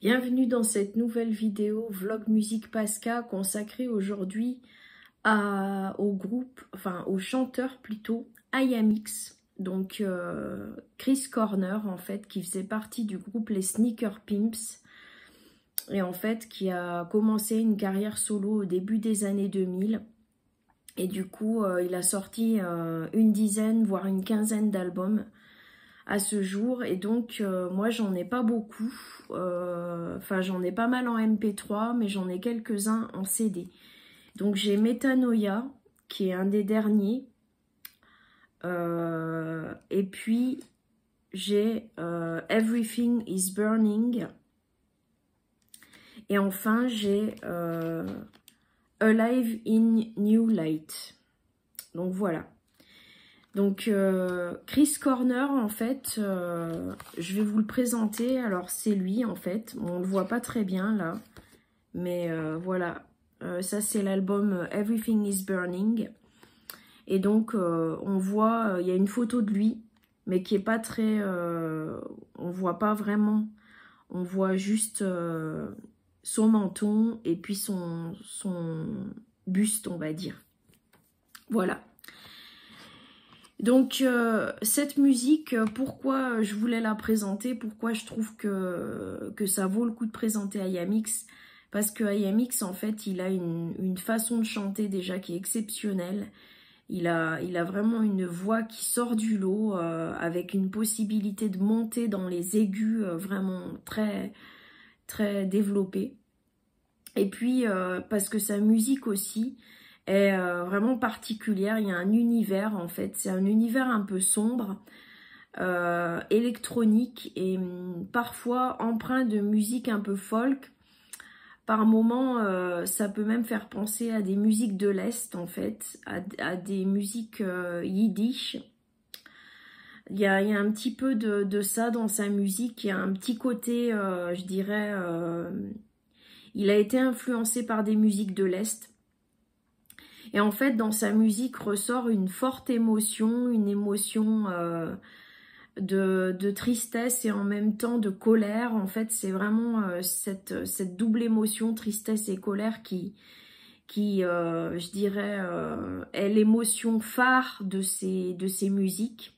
Bienvenue dans cette nouvelle vidéo Vlog Musique Pasca consacrée aujourd'hui au groupe, enfin au chanteur plutôt, IAMX Donc euh, Chris Corner en fait qui faisait partie du groupe Les Sneaker Pimps et en fait qui a commencé une carrière solo au début des années 2000 et du coup euh, il a sorti euh, une dizaine voire une quinzaine d'albums à ce jour et donc euh, moi j'en ai pas beaucoup euh, enfin j'en ai pas mal en MP3 mais j'en ai quelques-uns en CD donc j'ai Metanoia qui est un des derniers euh, et puis j'ai Everything is Burning et enfin j'ai Alive in New Light donc voilà donc euh, Chris Corner, en fait, euh, je vais vous le présenter. Alors c'est lui, en fait. on ne le voit pas très bien là. Mais euh, voilà, ça c'est l'album Everything is Burning. Et donc on voit, il y a une photo de lui, mais qui n'est pas très... on voit pas vraiment. On voit juste son menton et puis son, son buste, on va dire. Voilà. Donc euh, cette musique, euh, pourquoi je voulais la présenter, pourquoi je trouve que, ça vaut le coup de présenter IAMX Parce que IAMX, en fait, il a une, façon de chanter déjà qui est exceptionnelle. Il a, vraiment une voix qui sort du lot, euh, avec une possibilité de monter dans les aigus vraiment très, très développée. Et puis, parce que sa musique aussi, est euh, vraiment particulière. Il y a un univers en fait, c'est un univers un peu sombre, euh, électronique et hum, parfois empreint de musique un peu folk. Par moments, euh, ça peut même faire penser à des musiques de l'Est en fait, à, des musiques yiddish. Il y, a, il y, a, un petit peu de, de, ça dans sa musique, il y a un petit côté, je dirais, il a été influencé par des musiques de l'Est. Et en fait, dans sa musique ressort une forte émotion, une émotion euh, de, tristesse et en même temps de colère. En fait, c'est vraiment euh, cette, double émotion, tristesse et colère, qui, qui euh, je dirais, est l'émotion phare de de ses musiques.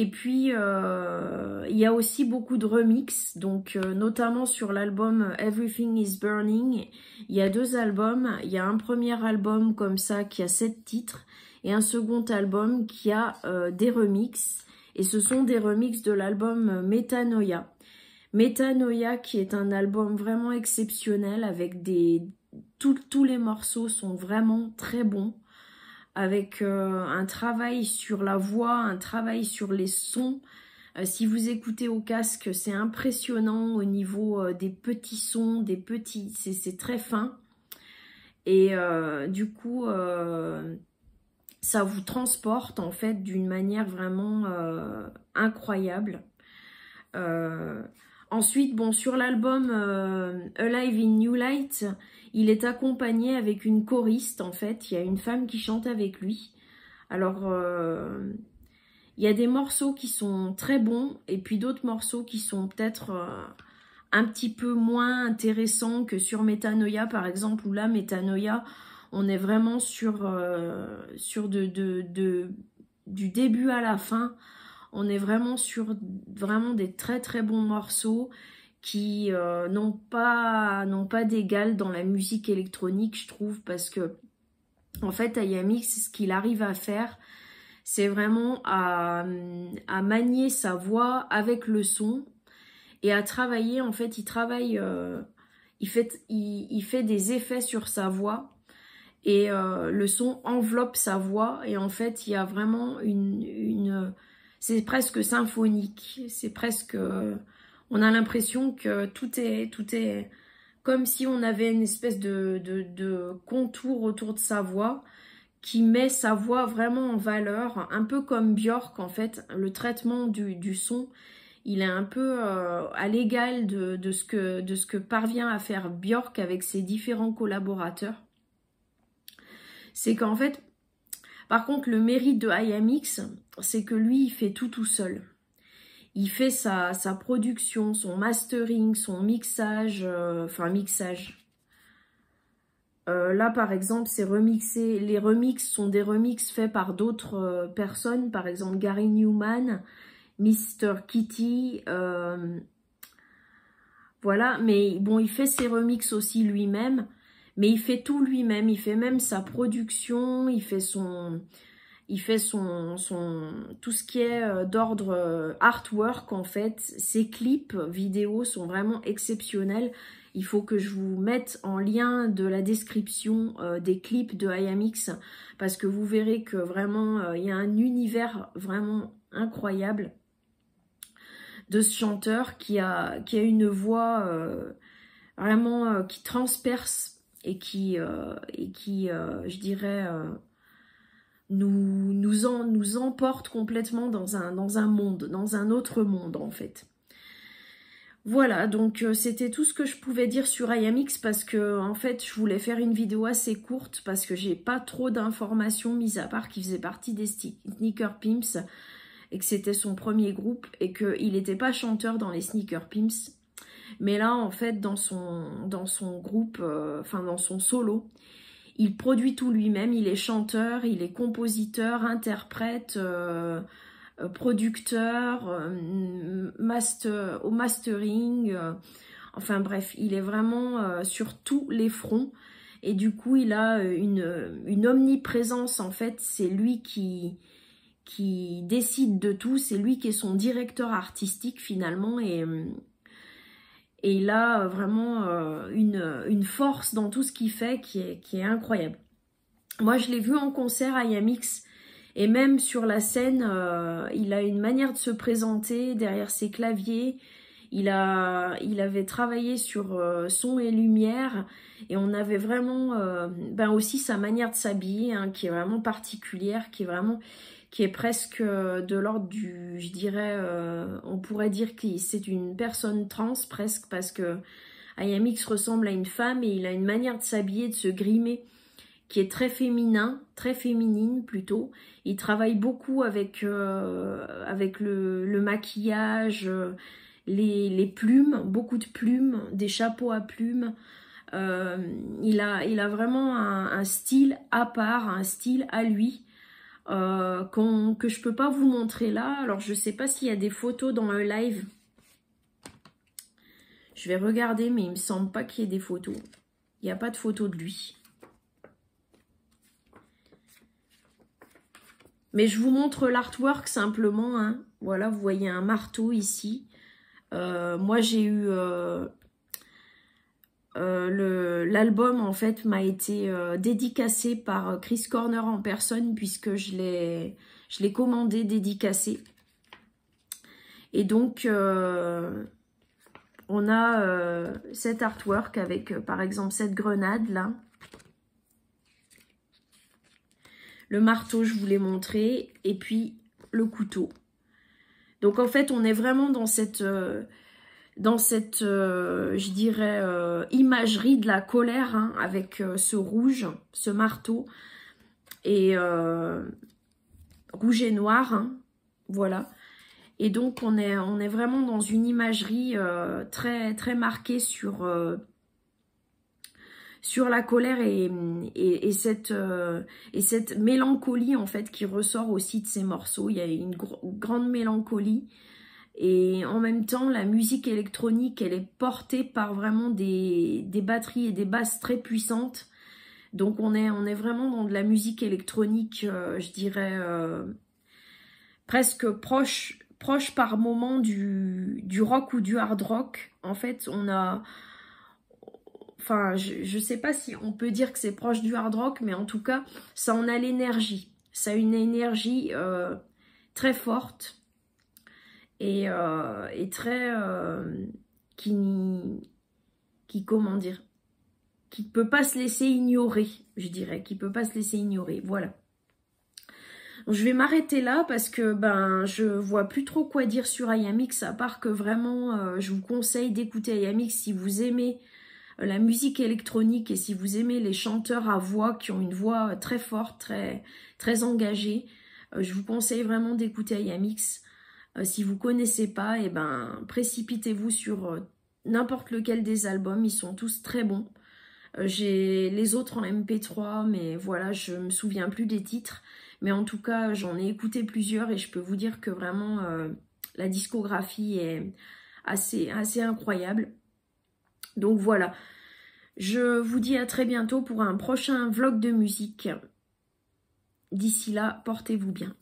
Et puis, euh, il y a aussi beaucoup de remixes, donc euh, notamment sur l'album euh, Everything is Burning, il y a deux albums. Il y a un premier album comme ça qui a sept titres et un second album qui a des remixes. Et ce sont des remixes de l'album Metanoia. Metanoia qui est un album vraiment exceptionnel avec des... tous les morceaux sont vraiment très bons avec euh, un travail sur la voix, un travail sur les sons. Euh, si vous écoutez au casque, c'est impressionnant au niveau euh, des petits sons, des petits, c'est très fin. Et du coup, ça vous transporte en fait d'une manière vraiment incroyable. ensuite, bon, sur l'album Alive in New Light, il est accompagné avec une choriste, en fait. Il y a une femme qui chante avec lui. Alors, euh, il y a des morceaux qui sont très bons et puis d'autres morceaux qui sont peut-être euh, un petit peu moins intéressants que sur Metanoia, par exemple, où là, Metanoia, on est vraiment sur, euh, sur de, de, du début à la fin. On est vraiment sur vraiment des très très bons morceaux qui euh, n'ont pas, d'égal dans la musique électronique, je trouve, parce que en fait, Ayamix, ce qu'il arrive à faire, c'est vraiment à, manier sa voix avec le son et à travailler. En fait, il travaille, euh, il, fait, il, fait des effets sur sa voix et euh, le son enveloppe sa voix et en fait, il y a vraiment une, c'est presque symphonique, c'est presque on a l'impression que tout est, tout est comme si on avait une espèce de, contour autour de sa voix qui met sa voix vraiment en valeur, un peu comme Björk en fait, le traitement du, son, il est un peu euh, à l'égal de, ce que, de ce que parvient à faire Björk avec ses différents collaborateurs. C'est qu'en fait, par contre, le mérite de IAMX, c'est que lui, il fait tout tout seul il fait sa, sa, production, son mastering, son mixage, euh, enfin mixage. Euh, là, par exemple, c'est remixé. Les remixes sont des remixes faits par d'autres euh, personnes, par exemple Gary Newman, Mr. Kitty. voilà, mais bon, il fait ses remixes aussi lui-même, mais il fait tout lui-même. Il fait même sa production, il fait son il fait son, son, tout ce qui est euh, d'ordre euh, artwork en fait. Ses clips vidéo sont vraiment exceptionnels. Il faut que je vous mette en lien de la description euh, des clips de IAMX parce que vous verrez que vraiment il y a un univers vraiment incroyable de ce chanteur qui a, qui a une voix vraiment qui transperce et qui, et qui je dirais, nous, nous, nous emporte complètement dans un, dans un monde, dans un autre monde en fait. Voilà, donc euh, c'était tout ce que je pouvais dire sur IAMX parce que en fait je voulais faire une vidéo assez courte parce que j'ai pas trop d'informations mis à part qu'il faisait partie des Sneaker Pimps et que c'était son premier groupe et qu'il n'était pas chanteur dans les Sneaker Pimps. Mais là en fait dans son, dans son groupe, euh, enfin dans son solo, il produit tout lui-même, il est chanteur, il est compositeur, interprète, euh, euh, producteur, euh, master, au mastering. enfin bref, il est vraiment sur tous les fronts. Et du coup, il a une, omniprésence en fait. C'est lui qui, qui décide de tout, c'est lui qui est son directeur artistique finalement et, et il a euh, vraiment euh, euh, une, force dans tout ce qu'il fait qui est, qui est, incroyable. Moi, je l'ai vu en concert à Yamix. Et même sur la scène, il a une manière de se présenter derrière ses claviers. Il, a, il avait travaillé sur son et lumière. Et on avait vraiment ben aussi sa manière de s'habiller, hein, qui est vraiment particulière, qui est vraiment qui est presque euh, de l'ordre du, je dirais, euh, on pourrait dire que c'est une personne trans presque parce que IMX ressemble à une femme et il a une manière de s'habiller, de se grimer qui est très féminin, très féminine plutôt. Il travaille beaucoup avec, euh, avec le, maquillage, les, plumes, beaucoup de plumes, des chapeaux à plumes. il, a, il a vraiment un, un, style à part, un style à lui euh, que je peux pas vous montrer là. Alors, je sais pas s'il y a des photos dans le live. Je vais regarder, mais il me semble pas qu'il y ait des photos. Il n'y a pas de photos de lui. Mais je vous montre l'artwork simplement. Hein. Voilà, vous voyez un marteau ici. Euh, moi, j'ai eu, euh, euh, l'album en fait m'a été euh, dédicacé par euh, Chris Corner en personne puisque je l'ai commandé dédicacé. Et donc on a cet artwork avec par exemple cette grenade là. Le marteau je vous l'ai montré et puis le couteau. Donc en fait on est vraiment dans cette dans cette, euh, je dirais, euh, imagerie de la colère, hein, avec euh, ce rouge, ce marteau, et rouge et noir, hein, voilà. Et donc, on est, vraiment dans une imagerie très, très marquée sur, sur la colère et, et, cette, mélancolie, en fait, qui ressort aussi de ces morceaux. Il y a une grande mélancolie. Et en même temps, la musique électronique, elle est portée par vraiment des, des batteries et des basses très puissantes. Donc on est, on est vraiment dans de la musique électronique, euh, je dirais, euh, presque proche, proche par moment du, du, rock ou du hard rock. En fait, on a... Enfin, je ne sais pas si on peut dire que c'est proche du hard rock, mais en tout cas, ça en a l'énergie. Ça a une énergie euh, très forte. Euh, et, très euh, qui qui comment dire qui peut pas se laisser ignorer je dirais qui peut pas se laisser ignorer voilà je vais m'arrêter là parce que ben je vois plus trop quoi dire sur IAMX à part que vraiment euh, je vous conseille d'écouter IAMX si vous aimez la musique électronique et si vous aimez les chanteurs à voix qui ont une voix très forte, très, très engagée, je vous conseille vraiment d'écouter IAMX. Euh, si vous ne connaissez pas, eh ben, précipitez-vous sur euh, n'importe lequel des albums, ils sont tous très bons. Euh, j'ai les autres en MP3, mais voilà, je me souviens plus des titres. Mais en tout cas, j'en ai écouté plusieurs et je peux vous dire que vraiment, la discographie est assez, assez incroyable. Donc voilà, je vous dis à très bientôt pour un prochain vlog de musique. D'ici là, portez-vous bien.